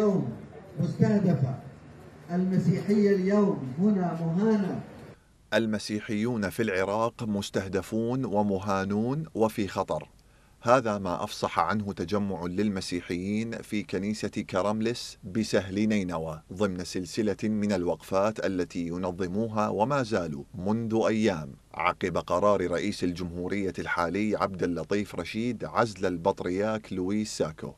اليوم مستهدفة المسيحية اليوم هنا مهانة المسيحيون في العراق مستهدفون ومهانون وفي خطر هذا ما أفصح عنه تجمع للمسيحيين في كنيسة كرملس بسهل نينوى ضمن سلسلة من الوقفات التي ينظموها وما زالوا منذ أيام عقب قرار رئيس الجمهورية الحالي عبد اللطيف رشيد عزل البطرياك لويس ساكو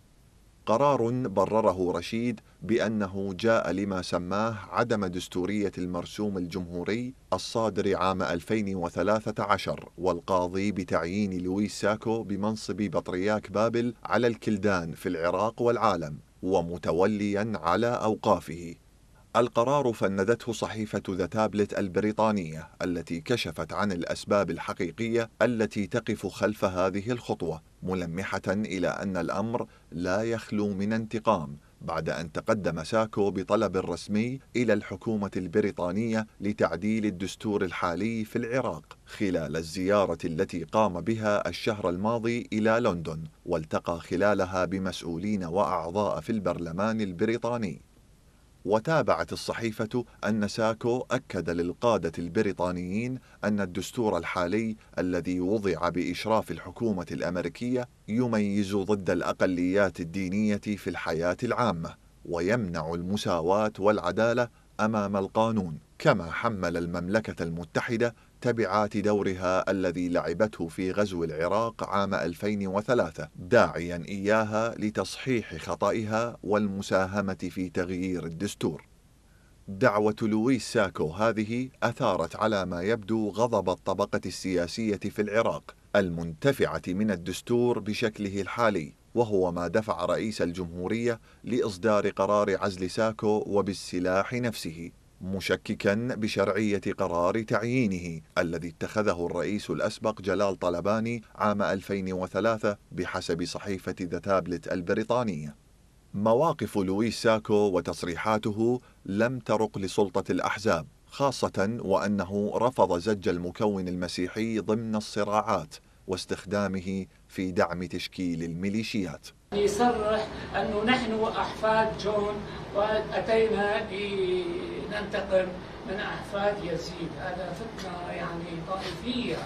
قرار برره رشيد بأنه جاء لما سماه عدم دستورية المرسوم الجمهوري الصادر عام 2013 والقاضي بتعيين لويس ساكو بمنصب بطرياك بابل على الكلدان في العراق والعالم ومتوليا على أوقافه القرار فندته صحيفة ذا تابلت البريطانية التي كشفت عن الأسباب الحقيقية التي تقف خلف هذه الخطوة ملمحة إلى أن الأمر لا يخلو من انتقام بعد أن تقدم ساكو بطلب رسمي إلى الحكومة البريطانية لتعديل الدستور الحالي في العراق خلال الزيارة التي قام بها الشهر الماضي إلى لندن والتقى خلالها بمسؤولين وأعضاء في البرلمان البريطاني وتابعت الصحيفة أن ساكو أكد للقادة البريطانيين أن الدستور الحالي الذي وضع بإشراف الحكومة الأمريكية يميز ضد الأقليات الدينية في الحياة العامة ويمنع المساواة والعدالة أمام القانون كما حمل المملكة المتحدة تبعات دورها الذي لعبته في غزو العراق عام 2003 داعيا إياها لتصحيح خطئها والمساهمة في تغيير الدستور دعوة لويس ساكو هذه أثارت على ما يبدو غضب الطبقة السياسية في العراق المنتفعة من الدستور بشكله الحالي وهو ما دفع رئيس الجمهورية لإصدار قرار عزل ساكو وبالسلاح نفسه مشككا بشرعية قرار تعيينه الذي اتخذه الرئيس الأسبق جلال طلباني عام 2003 بحسب صحيفة ذا تابلت البريطانية مواقف لويس ساكو وتصريحاته لم ترق لسلطة الأحزاب خاصة وأنه رفض زج المكون المسيحي ضمن الصراعات واستخدامه في دعم تشكيل الميليشيات يصرح أنه نحن أحفاد جون وأتينا ننتقم من أحفاد يزيد هذا فتنة يعني طائفية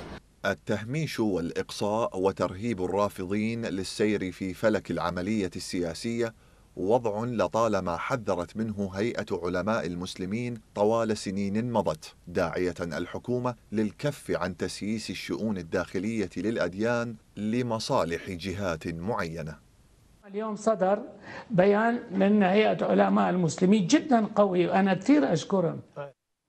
التهميش والإقصاء وترهيب الرافضين للسير في فلك العملية السياسية وضع لطالما حذرت منه هيئة علماء المسلمين طوال سنين مضت داعية الحكومة للكف عن تسييس الشؤون الداخلية للأديان لمصالح جهات معينة اليوم صدر بيان من هيئة علماء المسلمين جدا قوي وأنا كثير أشكرهم